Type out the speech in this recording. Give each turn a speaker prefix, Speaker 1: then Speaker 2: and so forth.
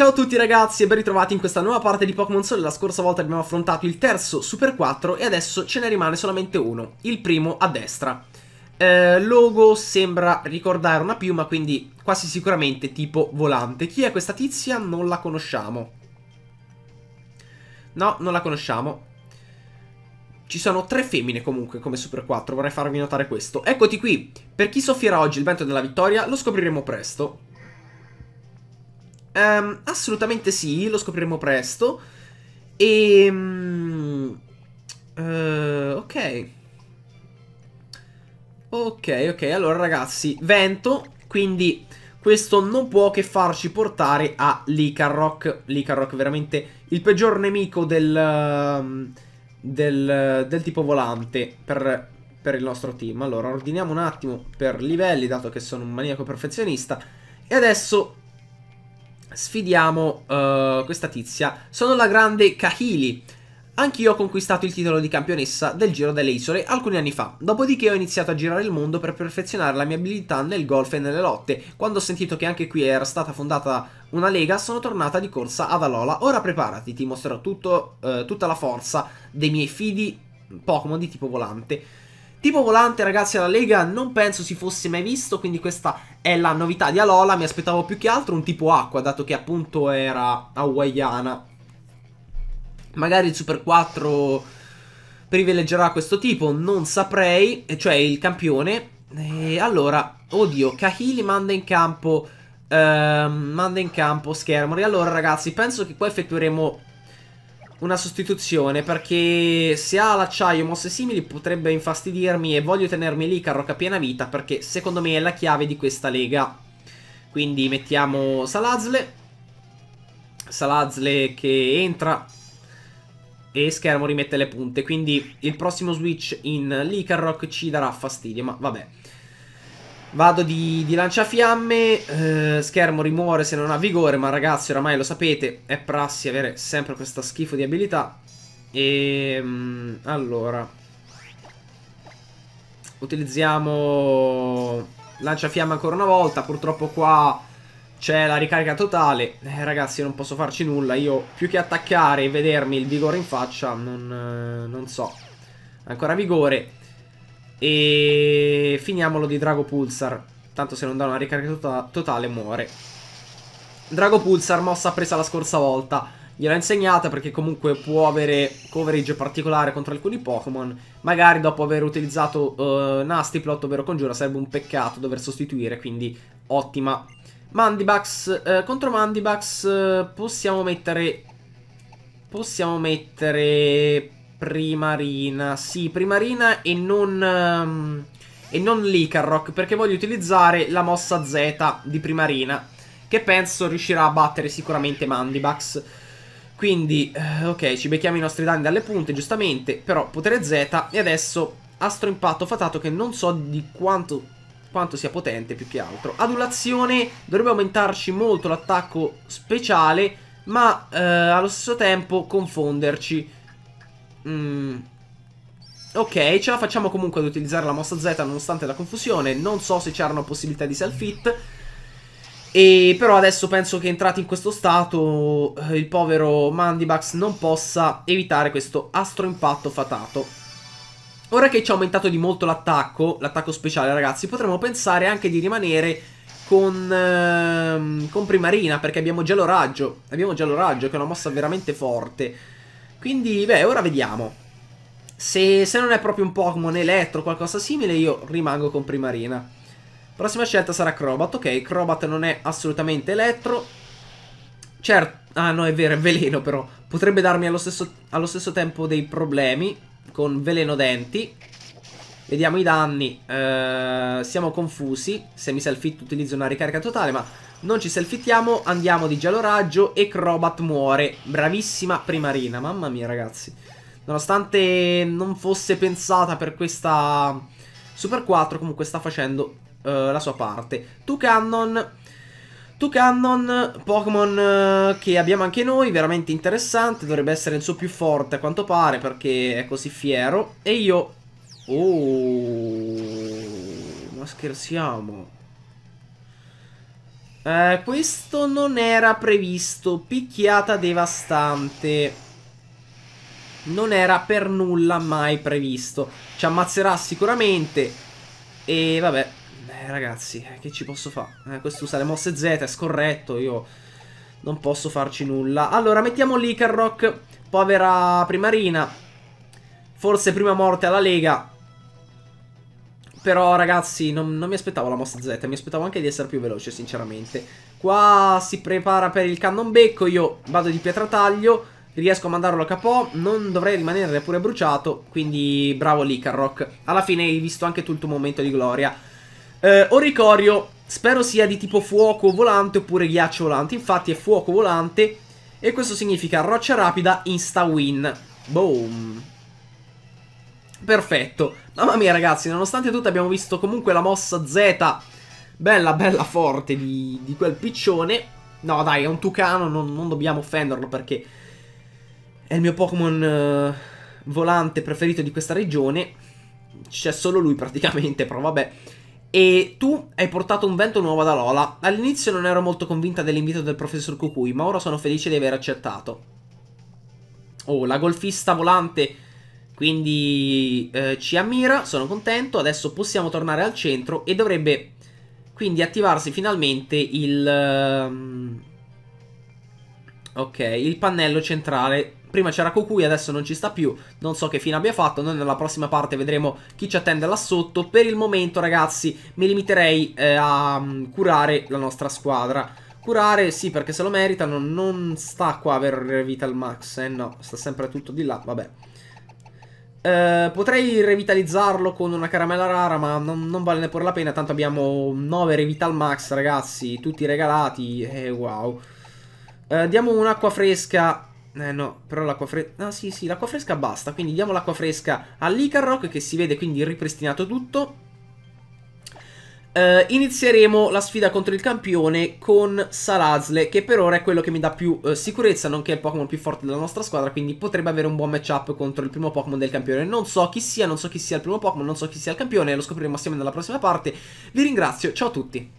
Speaker 1: Ciao a tutti ragazzi e ben ritrovati in questa nuova parte di Pokémon Sole. La scorsa volta abbiamo affrontato il terzo Super 4 e adesso ce ne rimane solamente uno, il primo a destra. Eh, logo sembra ricordare una piuma, quindi quasi sicuramente tipo volante. Chi è questa tizia? Non la conosciamo. No, non la conosciamo. Ci sono tre femmine comunque come Super 4, vorrei farvi notare questo. Eccoti qui, per chi soffierà oggi il vento della vittoria lo scopriremo presto. Um, assolutamente sì, lo scopriremo presto. E... Um, uh, eh, ok. Ok, ok, allora ragazzi, vento, quindi questo non può che farci portare a Licarrock. Licarrock veramente il peggior nemico del, ehm, del, del tipo volante per, per, il nostro team. Allora, ordiniamo un attimo per livelli, dato che sono un maniaco perfezionista. E adesso sfidiamo uh, questa tizia. Sono la grande Kahili. Anch'io ho conquistato il titolo di campionessa del Giro delle Isole alcuni anni fa, dopodiché ho iniziato a girare il mondo per perfezionare la mia abilità nel golf e nelle lotte. Quando ho sentito che anche qui era stata fondata una lega, sono tornata di corsa ad Alola. Ora preparati, ti mostrerò tutto, uh, tutta la forza dei miei fidi Pokémon di tipo volante. Tipo volante ragazzi alla Lega non penso si fosse mai visto, quindi questa è la novità di Alola, mi aspettavo più che altro un tipo acqua, dato che appunto era hawaiana. Magari il Super 4 privilegerà questo tipo, non saprei, cioè il campione. E allora, oddio, Kahili manda in campo... Uh, manda in campo Schermory Allora, ragazzi, penso che qua effettueremo una sostituzione perché se ha l'acciaio mosse simili potrebbe infastidirmi e voglio tenermi lì carrocca piena vita perché secondo me è la chiave di questa lega. Quindi mettiamo Salazle. Salazle che entra e Schermo rimette le punte. Quindi il prossimo switch in Licarrock ci darà fastidio, ma vabbè. Vado di, di lanciafiamme, eh, schermo rimuore se non ha vigore, ma ragazzi oramai lo sapete, è prassi avere sempre questa schifo di abilità. E ehm, allora, utilizziamo lanciafiamme ancora una volta, purtroppo qua c'è la ricarica totale. Eh, ragazzi non posso farci nulla, io più che attaccare e vedermi il vigore in faccia non, eh, non so. Ancora vigore, e finiamolo di Drago Pulsar. Tanto se non dà una ricarica tota-, totale muore. Drago Pulsar, mossa presa la scorsa volta. Gliel'ho insegnata perché comunque può avere coverage particolare contro alcuni Pokémon. Magari dopo aver utilizzato uh, Nasty Plot, ovvero Congiura, sarebbe un peccato dover sostituire, quindi ottima. Mandibax, eh, contro Mandibax eh, possiamo mettere... Possiamo mettere... Primarina, sì, Primarina e non... Um, e non Licarrock, perché voglio utilizzare la mossa Z di Primarina, che penso riuscirà a battere sicuramente Mandibax. Quindi, eh, ok, ci becchiamo i nostri danni dalle punte, giustamente, però potere Z e adesso Astro Impatto Fatato che non so di quanto, quanto sia potente più che altro. Adulazione dovrebbe aumentarci molto l'attacco speciale, ma eh, allo stesso tempo confonderci. Mm. Ok, ce la facciamo comunque ad utilizzare la mossa Z nonostante la confusione. Non so se c'erano possibilità di self-hit. E però adesso penso che entrati in questo stato eh, il povero Mandibax non possa evitare questo astro impatto fatato. Ora che ci ha aumentato di molto l'attacco, l'attacco speciale ragazzi, potremmo pensare anche di rimanere con, ehm, con Primarina perché abbiamo già l'oraggio, abbiamo già l'oraggio che è una mossa veramente forte. Quindi, beh, ora vediamo. Se, se non è proprio un Pokémon elettro o qualcosa simile, io rimango con Primarina. Prossima scelta sarà Crobat. Ok, Crobat non è assolutamente elettro. Certo, ah no, è vero, è veleno però. Potrebbe darmi allo stesso, allo stesso tempo dei problemi con veleno denti. Vediamo i danni. Eh, siamo confusi. Se Semi-selfit utilizzo una ricarica totale, ma non ci selfittiamo. Andiamo di gelo raggio e Crobat muore. Bravissima primarina. Mamma mia, ragazzi. Nonostante non fosse pensata per questa Super 4, comunque sta facendo eh, la sua parte. Tu Cannon... Tu Cannon, Pokémon eh, che abbiamo anche noi, veramente interessante, dovrebbe essere il suo più forte a quanto pare perché è così fiero. E io Oh, ma scherziamo. Eh, questo non era previsto. Picchiata devastante. Non era per nulla mai previsto. Ci ammazzerà sicuramente. E vabbè. Eh, ragazzi, eh, che ci posso fare? Eh, questo usa le mosse Z, è scorretto. Io non posso farci nulla. Allora, mettiamo l'Icarrock. Povera primarina. Forse prima morte alla Lega. Però ragazzi non, non mi aspettavo la mossa Z, mi aspettavo anche di essere più veloce sinceramente. Qua si prepara per il cannonbecco, io vado di pietrataglio, riesco a mandarlo a capo, non dovrei rimanere neppure bruciato, quindi bravo Licarrock. Alla fine hai visto anche tu il tuo momento di gloria. Eh, Oricorio spero sia di tipo fuoco volante oppure ghiaccio volante, infatti è fuoco volante e questo significa roccia rapida insta win. Boom. Perfetto. Mamma mia ragazzi, nonostante tutto abbiamo visto comunque la mossa Z bella bella forte di, di quel piccione. No dai, è un tucano, non, non, dobbiamo offenderlo perché è il mio Pokémon uh, volante preferito di questa regione. C'è solo lui praticamente, però vabbè. E tu hai portato un vento nuovo da Lola. All'inizio non ero molto convinta dell'invito del professor Kukui, ma ora sono felice di aver accettato. Oh, la golfista volante quindi eh, ci ammira, sono contento, adesso possiamo tornare al centro e dovrebbe quindi attivarsi finalmente il... Um, ok, il pannello centrale Prima c'era Kokui, adesso non ci sta più. Non so che fine abbia fatto. Noi nella prossima parte vedremo chi ci attende là sotto. Per il momento, ragazzi, mi limiterei eh, a mm, curare la nostra squadra. Curare, sì, perché se lo meritano. Non sta qua a avere vita al max. Eh no, sta sempre tutto di là. Vabbè. Eh, potrei revitalizzarlo con una caramella rara, ma non, non vale neppure la pena. Tanto abbiamo 9 revital max, ragazzi, tutti regalati. Eh, wow. Eh, diamo un'acqua fresca. Eh no, però l'acqua fresca... Ah sì sì, l'acqua fresca basta, quindi diamo l'acqua fresca all'Icarrock che si vede quindi ripristinato tutto. Uh, inizieremo la sfida contro il campione con Sarazle che per ora è quello che mi dà più uh, sicurezza nonché il Pokémon più forte della nostra squadra quindi potrebbe avere un buon matchup contro il primo Pokémon del campione non so chi sia, non so chi sia il primo Pokémon, non so chi sia il campione lo scopriremo assieme nella prossima parte vi ringrazio, ciao a tutti